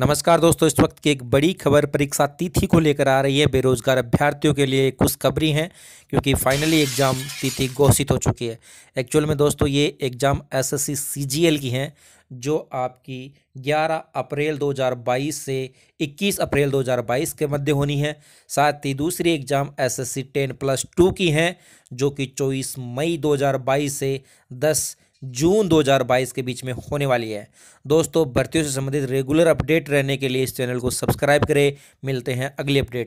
नमस्कार दोस्तों इस वक्त की एक बड़ी खबर परीक्षा तिथि को लेकर आ रही है बेरोजगार अभ्यर्थियों के लिए खुशखबरी खबरी हैं क्योंकि फाइनली एग्ज़ाम तिथि घोषित हो चुकी है एक्चुअल में दोस्तों ये एग्ज़ाम एसएससी सीजीएल की हैं जो आपकी 11 अप्रैल 2022 से 21 अप्रैल 2022 के मध्य होनी है साथ ही दूसरी exam S S plus two की हैं जो कि चौबीस मई दो से दस जून 2022 के बीच में होने वाली है दोस्तों भर्तियों से संबंधित रेगुलर अपडेट रहने के लिए इस चैनल को सब्सक्राइब करें मिलते हैं अगली अपडेट